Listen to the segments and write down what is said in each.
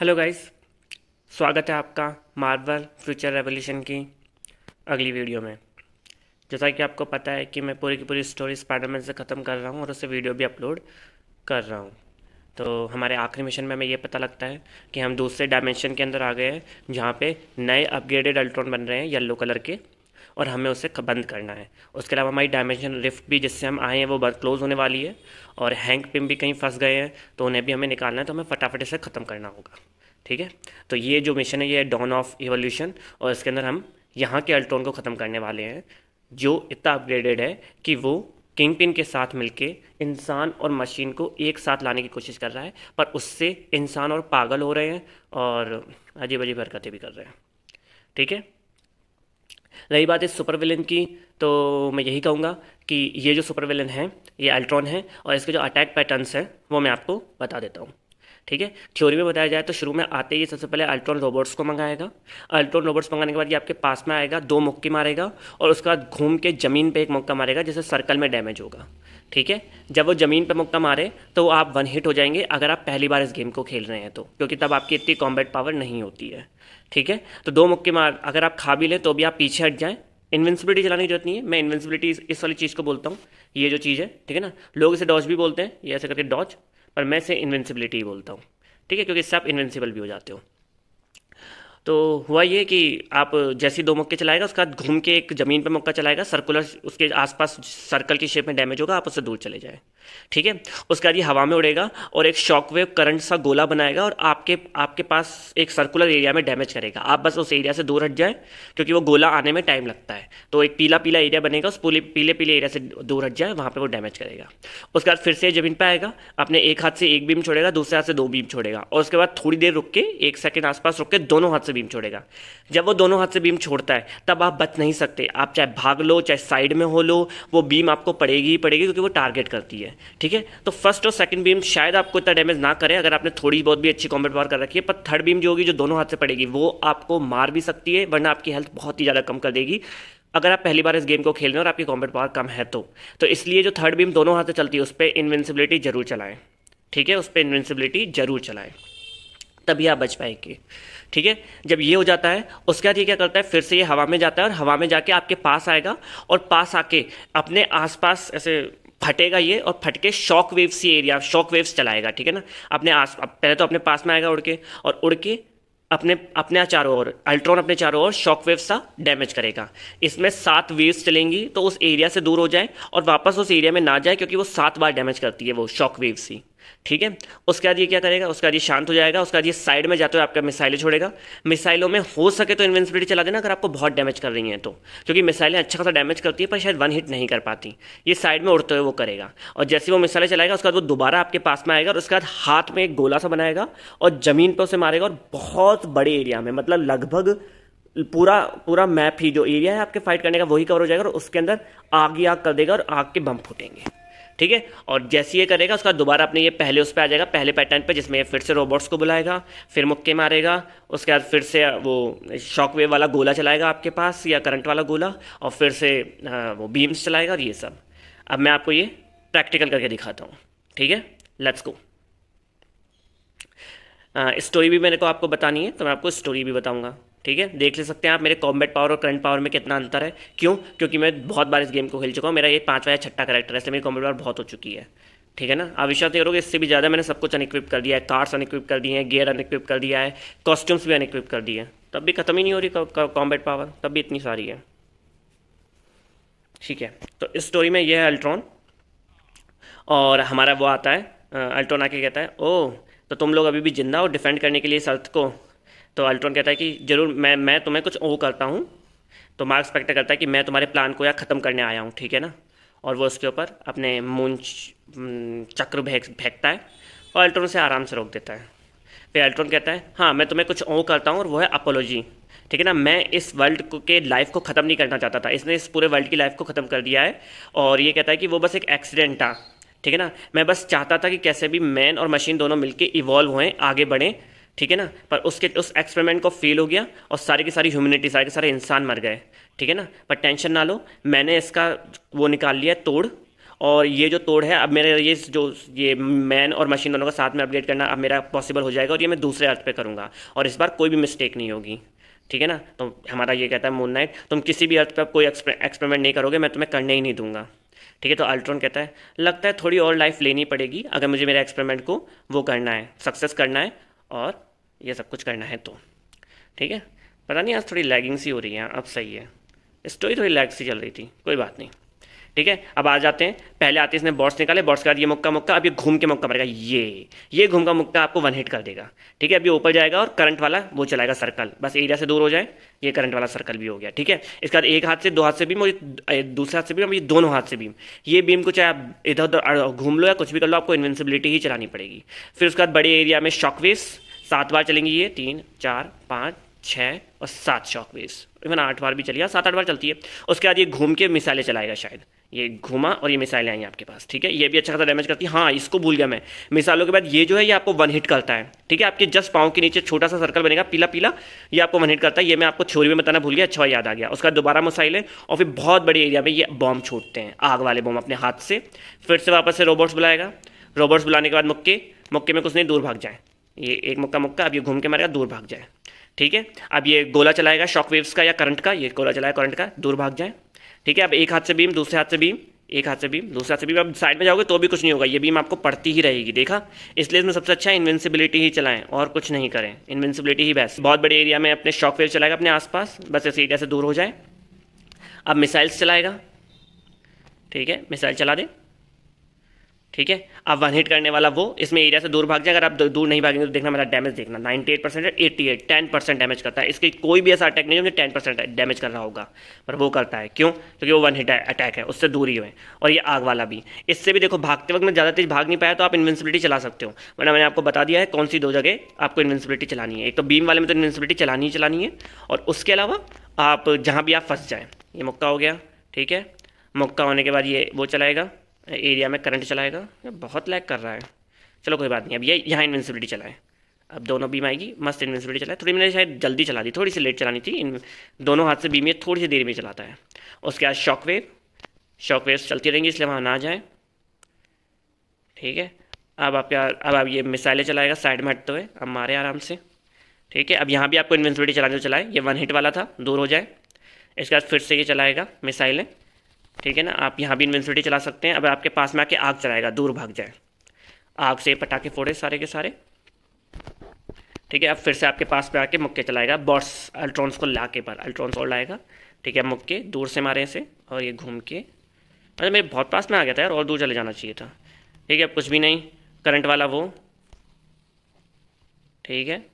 Hello guys स्वागत है आपका मार्वल फ्यूचर रेवोल्यूशन की अगली वीडियो में जैसा कि आपको पता है कि मैं पूरी की पूरी स्टोरी स्पाइडरमैन से ख़त्म कर रहा हूँ और उससे वीडियो भी अपलोड कर रहा हूँ तो हमारे आखिरी मिशन में हमें यह पता लगता है कि हम दूसरे डायमेंशन के अंदर आ गए हैं जहाँ पे नए अपग्रेडेड अल्ट्रॉन बन रहे हैं येल्लो कलर के और हमें उसे बंद करना है उसके अलावा हमारी डायमेंशन लिफ्ट भी जिससे हम आए हैं वो बंद क्लोज़ होने वाली है और हैंग पिन भी कहीं फंस गए हैं तो उन्हें भी हमें निकालना है तो हमें फटाफट इसे ख़त्म करना होगा ठीक है तो ये जो मिशन है ये डॉन ऑफ एवोल्यूशन और इसके अंदर हम यहाँ के अल्ट्रॉन को ख़त्म करने वाले हैं जो इतना अपग्रेडेड है कि वो किंग पिन के साथ मिलके इंसान और मशीन को एक साथ लाने की कोशिश कर रहा है पर उससे इंसान और पागल हो रहे हैं और अजीब अजीब हरकतें भी कर रहे हैं ठीक है रही बात इस सुपर विलन की तो मैं यही कहूँगा कि ये जो सुपर विलन है ये अल्ट्रॉन है और इसके जो अटैक पैटर्न्स हैं वो मैं आपको बता देता हूँ ठीक है थ्योरी में बताया जाए तो शुरू में आते ही सबसे पहले अल्ट्रॉन रोबोट्स को मंगाएगा अल्ट्रॉन रोबोट्स मंगाने के बाद ये आपके पास में आएगा दो मुक्के मारेगा और उसके बाद घूम के ज़मीन पे एक मुक्का मारेगा जिससे सर्कल में डैमेज होगा ठीक है जब वो ज़मीन पे मुक्का मारे तो आप वन हिट हो जाएंगे अगर आप पहली बार इस गेम को खेल रहे हैं तो क्योंकि तब आपकी इतनी कॉम्बैट पावर नहीं होती है ठीक है तो दो मुक्के मार अगर आप खा भी लें तो भी आप पीछे हट जाएं इन्वेंसिबिलिटी चलाने की जरूरत नहीं है मैं इन्वेंसिबिलिटी इस, वाली चीज़ को बोलता हूँ ये जो चीज़ है ठीक है ना लोग इसे डॉच भी बोलते हैं ये ऐसे करके डॉच पर मैं इसे इन्वेंसिबिलिटी ही बोलता हूँ ठीक है क्योंकि इससे आप इन्वेंसिबल भी हो जाते हो तो हुआ ये कि आप जैसे दो मक्के चलाएगा उसके बाद घूम के एक ज़मीन पर मक्का चलाएगा सर्कुलर उसके आसपास सर्कल की शेप में डैमेज होगा आप उससे दूर चले जाएँ ठीक है उसके बाद ये हवा में उड़ेगा और एक शॉक वेव करंट सा गोला बनाएगा और आपके आपके पास एक सर्कुलर एरिया में डैमेज करेगा आप बस उस एरिया से दूर हट जाएं क्योंकि वो गोला आने में टाइम लगता है तो एक पीला पीला एरिया बनेगा उस पूरे पीले पीले एरिया से दूर हट जाए वहाँ पर वो डैमेज करेगा उसके बाद फिर से जमीन पर आएगा अपने एक हाथ से एक बीम छोड़ेगा दूसरे हाथ से दो बीम छोड़ेगा और उसके बाद थोड़ी देर रुक के एक सेकेंड आसपास रुक के दोनों हाथ से बीम छोड़ेगा जब वो दोनों हाथ से बीम छोड़ता है तब आप बच नहीं सकते आप चाहे भाग लो चाहे साइड में हो लो वो बीम आपको पड़ेगी ही पड़ेगी क्योंकि वो टारगेट करती है है ठीक है तो फर्स्ट और सेकंड बीम शायद आपको इतना डैमेज ना करे अगर आपने थोड़ी बहुत भी अच्छी कॉम्बेट पावर कर रखी है पर थर्ड बीम जो होगी जो दोनों हाथ से पड़ेगी वो आपको मार भी सकती है वरना आपकी हेल्थ बहुत ही ज़्यादा कम कर देगी अगर आप पहली बार इस गेम को खेल रहे हैं और आपकी कॉम्बेट पावर कम है तो तो इसलिए जो थर्ड बीम दोनों हाथ से चलती है उस पर इन्विंसिबिलिटी जरूर चलाएं ठीक है उस पर इन्विंसिबिलिटी जरूर चलाएं तभी आप बच पाएंगे ठीक है जब ये हो जाता है उसके बाद ये क्या करता है फिर से ये हवा में जाता है और हवा में जाके आपके पास आएगा और पास आके अपने आसपास ऐसे फटेगा ये और फटके शॉक वेव्स ये एरिया शॉक वेव्स चलाएगा ठीक है ना अपने आस पहले तो अपने पास में आएगा उड़ के और उड़ के अपने अपने चारों ओर अल्ट्रॉन अपने चारों ओर शॉक वेव्स का डैमेज करेगा इसमें सात वेव्स चलेंगी तो उस एरिया से दूर हो जाए और वापस उस एरिया में ना जाए क्योंकि वो सात बार डैमेज करती है वो शॉक वेव्स ही ठीक है उसके बाद ये क्या करेगा उसके बाद ये शांत हो जाएगा उसके बाद ये साइड में जाते हुए आपका मिसाइलें छोड़ेगा मिसाइलों में हो सके तो इन्वेंसिबिलिटी चला देना अगर आपको बहुत डैमेज कर रही हैं तो क्योंकि मिसाइलें अच्छा खासा डैमेज करती है पर शायद वन हिट नहीं कर पाती ये साइड में उड़ते हुए वो करेगा और जैसे वो मिसाइलें चलाएगा उसके बाद वो दोबारा आपके पास में आएगा और उसके बाद हाथ में एक गोला सा बनाएगा और ज़मीन पर उसे मारेगा और बहुत बड़े एरिया में मतलब लगभग पूरा पूरा मैप ही जो एरिया है आपके फाइट करने का वही कवर हो जाएगा और उसके अंदर आग ही आग कर देगा और आग के बम फूटेंगे ठीक है और जैसे ये करेगा उसका दोबारा अपने ये पहले उस पर आ जाएगा पहले पैटर्न पे जिसमें फिर से रोबोट्स को बुलाएगा फिर मुक्के मारेगा उसके बाद फिर से वो शॉक वेव वाला गोला चलाएगा आपके पास या करंट वाला गोला और फिर से हाँ, वो बीम्स चलाएगा और ये सब अब मैं आपको ये प्रैक्टिकल करके दिखाता हूँ ठीक है लेट्स गो स्टोरी भी मेरे को आपको बतानी है तो मैं आपको स्टोरी भी बताऊँगा ठीक है देख ले सकते हैं आप मेरे कॉम्बैट पावर और करंट पावर में कितना अंतर है क्यों क्योंकि मैं बहुत बार इस गेम को खेल चुका हूँ मेरा ये पाँचवा या छठा करेक्टर है इसलिए मेरी कॉम्बैट पावर बहुत हो चुकी है ठीक है ना आप विश्वास नहीं करोगे इससे भी ज़्यादा मैंने सब कुछ अनइक्विप कर दिया है कार्ड्स अनइक्विप कर दिए हैं गियर अनइक्विप कर दिया है कॉस्ट्यूम्स भी अनइक्विप कर दिए हैं तब भी खत्म ही नहीं हो रही कॉम्बैट पावर तब भी इतनी सारी है ठीक है तो इस स्टोरी में यह है अल्ट्रॉन और हमारा वो आता है अल्ट्रॉन आके कहता है ओ तो तुम लोग अभी भी जिंदा हो डिफेंड करने के लिए इस अर्थ को तो अल्ट्रॉन कहता है कि जरूर मैं मैं तुम्हें कुछ वो करता हूँ तो मार्क स्पेक्टर करता है कि मैं तुम्हारे प्लान को या ख़त्म करने आया हूँ ठीक है ना और वो उसके ऊपर अपने मून mm, चक्र भेक फेंकता है और अल्ट्रॉन उसे आराम से रोक देता है फिर अल्ट्रॉन कहता है हाँ मैं तुम्हें कुछ ओ करता हूँ और वो है अपोलॉजी ठीक है ना मैं इस वर्ल्ड के लाइफ को ख़त्म नहीं करना चाहता था इसने इस पूरे वर्ल्ड की लाइफ को ख़त्म कर दिया है और ये कहता है कि वो बस एक एक्सीडेंट था ठीक है ना मैं बस चाहता था कि कैसे भी मैन और मशीन दोनों मिलकर इवॉल्व हुए आगे बढ़ें ठीक है ना पर उसके उस एक्सपेरिमेंट को फेल हो गया और सारी की सारी ह्यूमिनिटी सारे के सारे इंसान मर गए ठीक है ना पर टेंशन ना लो मैंने इसका वो निकाल लिया तोड़ और ये जो तोड़ है अब मेरे ये जो ये मैन और मशीन दोनों का साथ में अपडेट करना अब मेरा पॉसिबल हो जाएगा और ये मैं दूसरे अर्थ पे करूँगा और इस बार कोई भी मिस्टेक नहीं होगी ठीक है ना तो हमारा ये कहता है मून नाइट तुम किसी भी अर्थ पर कोई एक्सपेरिमेंट नहीं करोगे मैं तुम्हें करने ही नहीं दूंगा ठीक है तो अल्ट्रॉन कहता है लगता है थोड़ी और लाइफ लेनी पड़ेगी अगर मुझे मेरे एक्सपेरिमेंट को वो करना है सक्सेस करना है और ये सब कुछ करना है तो ठीक है पता नहीं आज थोड़ी लैगिंग सी हो रही है अब सही है स्टोरी थोड़ी लैग सी चल रही थी कोई बात नहीं ठीक है अब आ जाते हैं पहले आते इसने बॉट्स निकाले बॉट्स के बाद ये मुक्का मुक्का अब ये घूम के मुक्का मारेगा ये ये घूम का मुक्का आपको वन हिट कर देगा ठीक है अब ये ऊपर जाएगा और करंट वाला वो चलाएगा सर्कल बस एरिया से दूर हो जाए ये करंट वाला सर्कल भी हो गया ठीक है इसके बाद एक हाथ से दो हाथ से बीम और दूसरे हाथ से भीम और ये दोनों हाथ से भीम ये बीम को चाहे आप इधर उधर घूम लो या कुछ भी कर लो आपको इन्वेंसिबिलिटी ही चलानी पड़ेगी फिर उसके बाद बड़े एरिया में शॉकवेस सात बार चलेंगी ये तीन चार पाँच छः और सात शॉकवेस इवन आठ बार भी चलिए हाँ, सात आठ बार चलती है उसके बाद ये घूम के मिसाइलें चलाएगा शायद ये घुमा और ये मिसाइलें आई आपके पास ठीक है ये भी अच्छा खासा डैमेज करती है हाँ इसको भूल गया मैं मिसाइलों के बाद ये जो है ये आपको वन हिट करता है ठीक है आपके जस्ट पाँव के नीचे छोटा सा सर्कल बनेगा पीला पीला ये आपको वन हिट करता है ये मैं आपको थ्योरी में बताना भूल गया अच्छा याद आ गया उसका दोबारा मिसाइल है और फिर बहुत बड़े एरिया में ये बॉम्ब छोड़ते हैं आग वाले बॉम्ब अपने हाथ से फिर से वापस से रोबोट्स बुलाएगा रोबोट्स बुलाने के बाद मुक्के मुक्के में कुछ नहीं दूर भाग जाए ये एक मुक्का मुक्का अब ये घूम के मारेगा दूर भाग जाए ठीक है अब ये गोला चलाएगा शॉक वेव्स का या करंट का ये गोला चलाएगा करंट का दूर भाग जाए ठीक है अब एक हाथ से बीम दूसरे हाथ से बीम एक हाथ से बीम दूसरे हाथ से बीम आप साइड में जाओगे तो भी कुछ नहीं होगा ये बीम आपको पड़ती ही रहेगी देखा इसलिए इसमें सबसे अच्छा इन्वेंसिबिलिटी ही चलाएं और कुछ नहीं करें इन्वेंसिबिलिटी ही बेस्ट बहुत बड़े एरिया में अपने शॉक वेव चलाएगा अपने आसपास बस इस एरिया से दूर हो जाए अब मिसाइल्स चलाएगा ठीक है मिसाइल चला दें ठीक है अब वन हिट करने वाला वो इसमें एरिया से दूर भाग जाए अगर आप दूर नहीं भागेंगे तो देखना मेरा डैमेज देखना 98 परसेंट है एट टेन परसेंट डैमेज करता है इसके कोई भी ऐसा अटैक नहीं जो मुझे परसेंट डैमेज कर रहा होगा पर वो करता है क्यों क्योंकि वो वन हिट अटैक है उससे दूर ही हुए और ये आग वाला भी इससे भी देखो भागते वक्त मैं ज़्यादा तेज भाग नहीं पाया तो आप इन्विंसिबिलिटी चला सकते हो वरना मैंने आपको बता दिया है कौन सी दो जगह आपको इन्विंसिबिलिटी चलानी है एक तो बीम वाले में तो इन्विंसिबिलिटी चलानी ही चलानी है और उसके अलावा आप जहाँ भी आप फंस जाएँ ये मुक्का हो गया ठीक है मुक्का होने के बाद ये वो चलाएगा एरिया में करंट चलाएगा बहुत लैग कर रहा है चलो कोई बात नहीं अब ये यहाँ इन्वेंसिबिलिटी चलाएं अब दोनों बीम आएगी मस्त इन्वेंसिबिलिटी चलाए थोड़ी मैंने शायद जल्दी चला दी थोड़ी सी लेट चलानी थी इन दोनों हाथ से बीम ये थोड़ी सी देर में चलाता है उसके बाद शॉक वेव शॉक वेव चलती रहेंगी इसलिए वहाँ ना जाए ठीक है अब आपके अब आप ये मिसाइलें चलाएगा साइड में हटते हुए अब मारे आराम से ठीक है अब यहाँ भी आपको इन्वेंसिबिलिटी चलाने तो चलाए ये वन हिट वाला था दूर हो जाए इसके बाद फिर से ये चलाएगा मिसाइलें ठीक है ना आप यहाँ भी इन्वेंसिटी चला सकते हैं अब आपके पास में आके आग चलाएगा दूर भाग जाए आग से पटाखे फोड़े सारे के सारे ठीक है अब फिर से आपके पास पे आके मुक्के चलाएगा बॉट्स अल्ट्रॉन्स को ला के पर अल्ट्रॉन्स और लाएगा ठीक है मुक्के दूर से मारे ऐसे और ये घूम के अरे मेरे बहुत पास में आ गया था यार और दूर चले जाना चाहिए था ठीक है अब कुछ भी नहीं करंट वाला वो ठीक है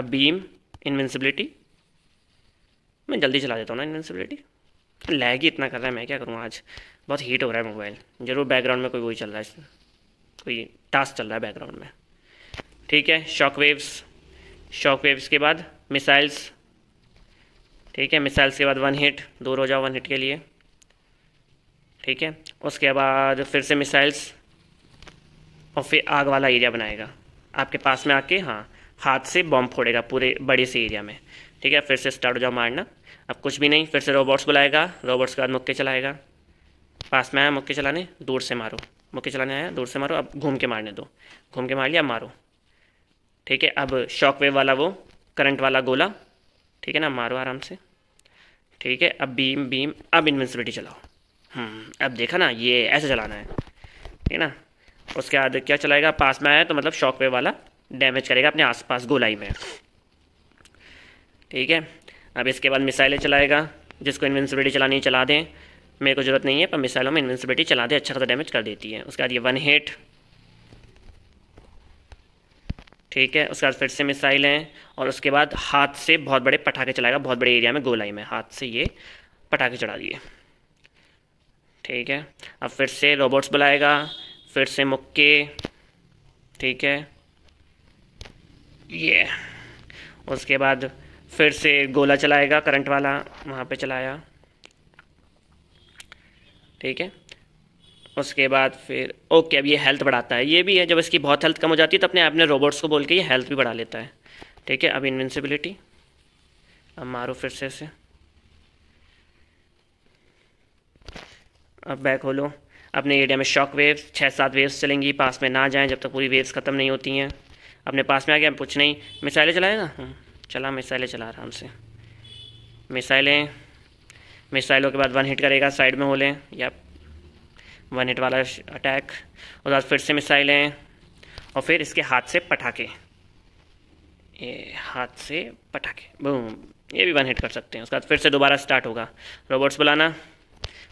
अब बीम इन्वेंसिबिलिटी मैं जल्दी चला देता हूँ ना इन्वेंसिबिलिटी लैग ही इतना कर रहा है मैं क्या करूँ आज बहुत हीट हो रहा है मोबाइल जरूर बैकग्राउंड में कोई वही चल रहा है कोई टास्क चल रहा है बैकग्राउंड में ठीक है शॉक वेव्स शॉक वेव्स के बाद मिसाइल्स ठीक है मिसाइल्स के बाद वन हिट दूर हो जाओ वन हिट के लिए ठीक है उसके बाद फिर से मिसाइल्स और फिर आग वाला एरिया बनाएगा आपके पास में आके हाँ हाथ से बॉम्ब फोड़ेगा पूरे बड़े से एरिया में ठीक है फिर से स्टार्ट हो जाओ मारना अब कुछ भी नहीं फिर से रोबोट्स बुलाएगा रोबोट्स के बाद मुक्के चलाएगा पास में आया मुक्के चलाने दूर से मारो मुक्के चलाने आया दूर से मारो अब घूम के मारने दो घूम के मार लिया मारो ठीक है अब शॉक वेव वाला वो करंट वाला गोला ठीक है ना मारो आराम से ठीक है अब बीम बीम अब इन्विंसिबिलिटी चलाओ हम्म, अब देखा ना ये ऐसे चलाना है ठीक है ना उसके बाद क्या चलाएगा पास में आया तो मतलब शॉक वेव वाला डैमेज करेगा अपने आसपास गोलाई में ठीक है अब इसके बाद मिसाइलें चलाएगा जिसको इन्वेंसिबिलिटी चलानी चला दें मेरे को ज़रूरत नहीं है पर मिसाइलों में इन्वेंसिबिलिटी चला दें अच्छा खासा डैमेज कर देती है उसके बाद ये वन हेट ठीक है उसके बाद फिर से मिसाइलें और उसके बाद हाथ से बहुत बड़े पटाखे चलाएगा बहुत बड़े एरिया में गोलाई में हाथ से ये पटाखे चढ़ा दिए ठीक है अब फिर से रोबोट्स बुलाएगा फिर से मुक्के ठीक है ये उसके बाद फिर से गोला चलाएगा करंट वाला वहाँ पे चलाया ठीक है उसके बाद फिर ओके अब ये हेल्थ बढ़ाता है ये भी है जब इसकी बहुत हेल्थ कम हो जाती है तो अपने आपने रोबोट्स को बोल के ये हेल्थ भी बढ़ा लेता है ठीक है अब इन्विंसिबिलिटी अब मारो फिर से इसे अब बैक होलो अपने एरिया में शॉक वेव्स छः सात वेव्स चलेंगी पास में ना जाएं जब तक पूरी वेव्स ख़त्म नहीं होती हैं अपने पास में आ गया कुछ नहीं मिसाइलें चलाएगा हम्म। चला मिसाइलें चला आराम से मिसाइलें मिसाइलों के बाद वन हिट करेगा साइड में हो लें या वन हिट वाला अटैक उसके बाद फिर से मिसाइलें और फिर इसके हाथ से पटाखे ये हाथ से पटाखे बूम ये भी वन हिट कर सकते हैं उसके बाद फिर से दोबारा स्टार्ट होगा रोबोट्स बुलाना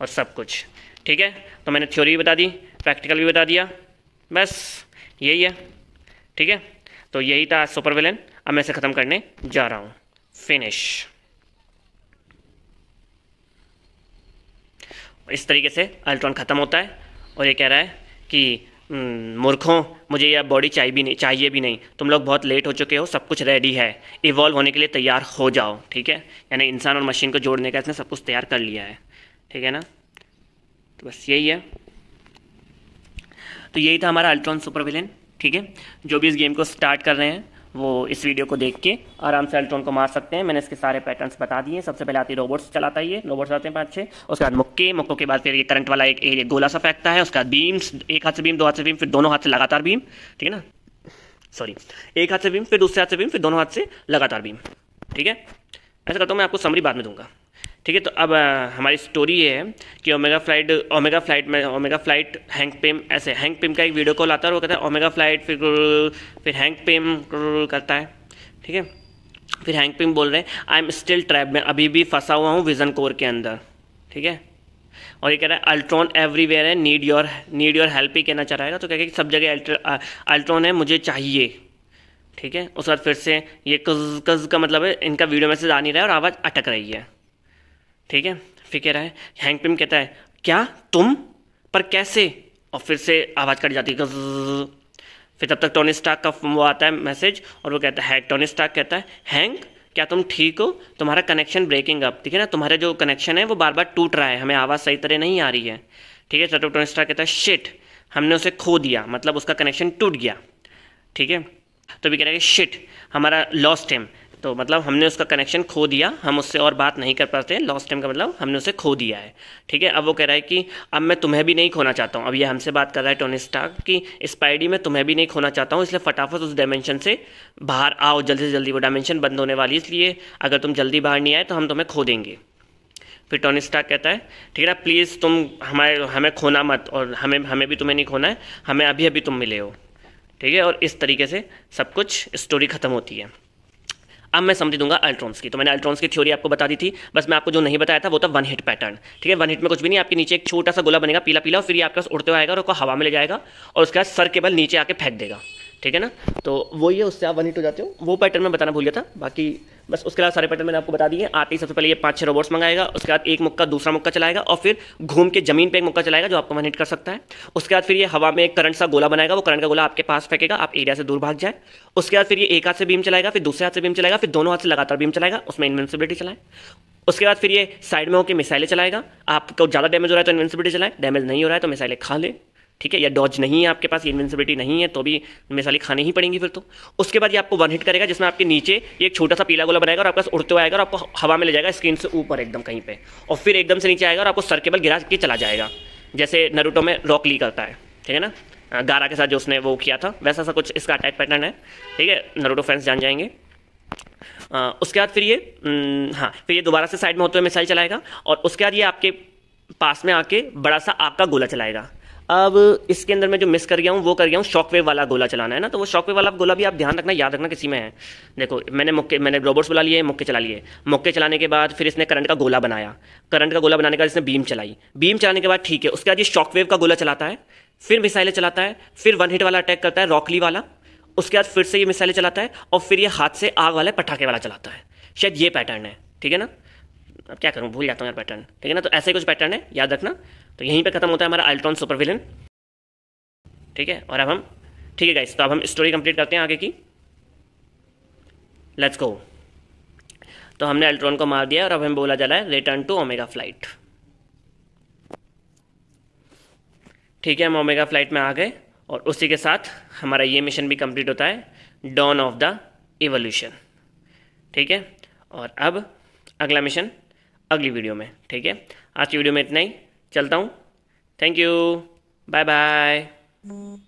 और सब कुछ ठीक है तो मैंने थ्योरी भी बता दी प्रैक्टिकल भी बता दिया बस यही है ठीक है तो यही था सुपर विलेन अब मैं इसे ख़त्म करने जा रहा हूँ फिनिश इस तरीके से अल्ट्रॉन ख़त्म होता है और ये कह रहा है कि मूर्खों मुझे यह बॉडी चाहिए भी नहीं चाहिए भी नहीं तुम लोग बहुत लेट हो चुके हो सब कुछ रेडी है इवॉल्व होने के लिए तैयार हो जाओ ठीक है यानी इंसान और मशीन को जोड़ने का इसने सब कुछ तैयार कर लिया है ठीक है ना तो बस यही है तो यही था हमारा अल्ट्रॉन सुपर विलेन ठीक है जो भी इस गेम को स्टार्ट कर रहे हैं वो इस वीडियो को देख के आराम से अल्ट्रॉन को मार सकते हैं मैंने इसके सारे पैटर्न्स बता दिए सबसे पहले आती है रोबोट्स चलाता है ये रोबोट्स आते हैं पाँच छः उसके बाद मुक्के मुक्के के बाद फिर ये करंट वाला एक, एरिया गोला सा फेंकता है उसके बाद बीम्स एक हाथ से बीम दो हाथ से बीम फिर दोनों हाथ से लगातार बीम ठीक है ना सॉरी एक हाथ से बीम फिर दूसरे हाथ से बीम फिर दोनों हाथ से लगातार बीम ठीक है ऐसा करता हूँ मैं आपको समरी बाद में दूंगा ठीक है तो अब हमारी स्टोरी ये है कि ओमेगा फ्लाइट ओमेगा फ्लाइट में ओमेगा फ्लाइट हैंक पेम ऐसे हैंक पेम का एक वीडियो कॉल आता है वो कहता है ओमेगा फ्लाइट फिर फिर हैंक पेम करता है ठीक है फिर हैंक पेम बोल रहे हैं आई एम स्टिल ट्रैप में अभी भी फंसा हुआ हूँ विजन कोर के अंदर ठीक है और ये कह रहा है अल्ट्रॉन एवरीवेयर है need your need your help ही कहना चाह रहा है तो कह रहा सब जगह अल्ट्रॉन है मुझे चाहिए ठीक है उसके बाद फिर से ये कज कज का मतलब है इनका वीडियो मैसेज आ नहीं रहा है और आवाज़ अटक रही है ठीक है फिर कह रहा है हैंग पिम कहता है क्या तुम पर कैसे और फिर से आवाज़ कट जाती है फिर तब तक टोनी स्टाक का वो आता है मैसेज और वो कहता है टोनी स्टाक कहता है हैंग क्या तुम ठीक हो तुम्हारा कनेक्शन ब्रेकिंग अप ठीक है ना तुम्हारे जो कनेक्शन है वो बार बार टूट रहा है हमें आवाज़ सही तरह नहीं आ रही है ठीक है तो टोनी स्टाक कहता है शिट हमने उसे खो दिया मतलब उसका कनेक्शन टूट गया ठीक है तो भी कह रहे हैं शिट हमारा लॉस्ट टाइम तो मतलब हमने उसका कनेक्शन खो दिया हम उससे और बात नहीं कर पाते लॉस्ट टाइम का मतलब हमने उसे खो दिया है ठीक है अब वो कह रहा है कि अब मैं तुम्हें भी नहीं खोना चाहता हूँ अब ये हमसे बात कर रहा है टोनी स्टार्क कि स्पाइडी में तुम्हें भी नहीं खोना चाहता हूँ इसलिए फटाफट उस डायमेंशन से बाहर आओ जल्दी से जल्दी वो डायमेंशन बंद होने वाली इसलिए अगर तुम जल्दी बाहर नहीं आए तो हम तुम्हें खो देंगे फिर टोनी स्टार्क कहता है ठीक है प्लीज़ तुम हमारे हमें खोना मत और हमें हमें भी तुम्हें नहीं खोना है हमें अभी अभी तुम मिले हो ठीक है और इस तरीके से सब कुछ स्टोरी ख़त्म होती है अब मैं समझ दूंगा अल्ट्रॉन्स की तो मैंने अल्ट्रॉन्स की थ्योरी आपको बता दी थी बस मैं आपको जो नहीं बताया था वो था वन हिट पैटर्न ठीक है वन हिट में कुछ भी नहीं आपके नीचे एक छोटा सा गोला बनेगा पीला पीला और फिर ये आपके पास उड़ते हुए आएगा और उसको हवा में ले जाएगा और उसके बाद सर के बल नीचे आके फेंक देगा ठीक है ना तो वही है उससे आप वन हो जाते हो वो पैटर्न में बताना भूल गया था बाकी बस उसके बाद सारे पैटर्न मैंने आपको बता दिए आते ही सबसे पहले ये पाँच छः रोबोट्स मंगाएगा उसके बाद एक मुक्का दूसरा मुक्का चलाएगा और फिर घूम के जमीन पर एक मुक्का चलाएगा जो आपको वन हिट कर सकता है उसके बाद फिर ये हवा में एक करंट सा गोला बनाएगा वो करंट का गोला आपके पास फेंकेगा आप एरिया से दूर भाग जाए उसके बाद फिर ये एक हाथ से बीम चलाएगा फिर दूसरे हाथ से बीम चलाएगा फिर दोनों हाथ से लगातार बीम चलाएगा उसमें इन्वेंसिबिलिटी चलाए उसके बाद फिर ये साइड में होकर मिसाइलें चलाएगा आपको ज़्यादा डैमेज हो रहा है तो इन्वेंसिबिलिटी चलाए डैमेज नहीं हो रहा है तो मिसाइलें खा ले ठीक है या डॉज नहीं है आपके पास इन्वेंसिबिलिटी नहीं है तो भी मिसाली खाने ही पड़ेंगी फिर तो उसके बाद ये आपको वन हिट करेगा जिसमें आपके नीचे एक छोटा सा पीला गोला बनाएगा और आपके पास उड़ते हुए आएगा और आपको हवा में ले जाएगा स्क्रीन से ऊपर एकदम कहीं पर और फिर एकदम से नीचे आएगा और आपको सर के बल गिरा के चला जाएगा जैसे नरूटो में रॉक ली करता है ठीक है ना गारा के साथ जो उसने वो किया था वैसा सा कुछ इसका अटैक पैटर्न है ठीक है नरूटो फैंस जान जाएंगे आ, उसके बाद फिर ये हाँ फिर ये दोबारा से साइड में होते हुए मिसाइल चलाएगा और उसके बाद ये आपके पास में आके बड़ा सा आग का गोला चलाएगा अब इसके अंदर मैं जो मिस कर गया हूँ वो कर गया हूँ शॉक वेव वाला गोला चलाना है ना तो वो शॉक वेव वाला गोला भी आप ध्यान रखना याद रखना किसी में है देखो मैंने मुक्के मैंने रोबोट्स बुला लिए मुक्के चला लिए मुक्के चलाने के बाद फिर इसने करंट का गोला बनाया करंट का गोला बनाने के बाद इसने बीम चलाई बीम चलाने के बाद ठीक है उसके बाद ये शॉक वेव का गोला चलाता है फिर मिसाइलें चलाता है फिर वन हिट वाला अटैक करता है रॉकली वाला उसके बाद फिर से ये मिसाइलें चलाता है और फिर ये हाथ से आग वाले पटाखे वाला चलाता है शायद ये पैटर्न है ठीक है ना अब क्या करूँ भूल जाता हूँ यार पैटर्न ठीक है ना तो ऐसे कुछ पैटर्न है याद रखना तो यहीं पे ख़त्म होता है हमारा अल्ट्रॉन सुपर विलन ठीक है और अब हम ठीक है गाइस तो अब हम स्टोरी कंप्लीट करते हैं आगे की लेट्स गो तो हमने अल्ट्रॉन को मार दिया और अब हमें बोला जा रहा है रिटर्न टू ओमेगा फ्लाइट ठीक है हम ओमेगा फ्लाइट में आ गए और उसी के साथ हमारा ये मिशन भी कंप्लीट होता है डॉन ऑफ द इवोल्यूशन ठीक है और अब अगला मिशन अगली वीडियो में ठीक है आज की वीडियो में इतना ही चलता हूँ थैंक यू बाय बाय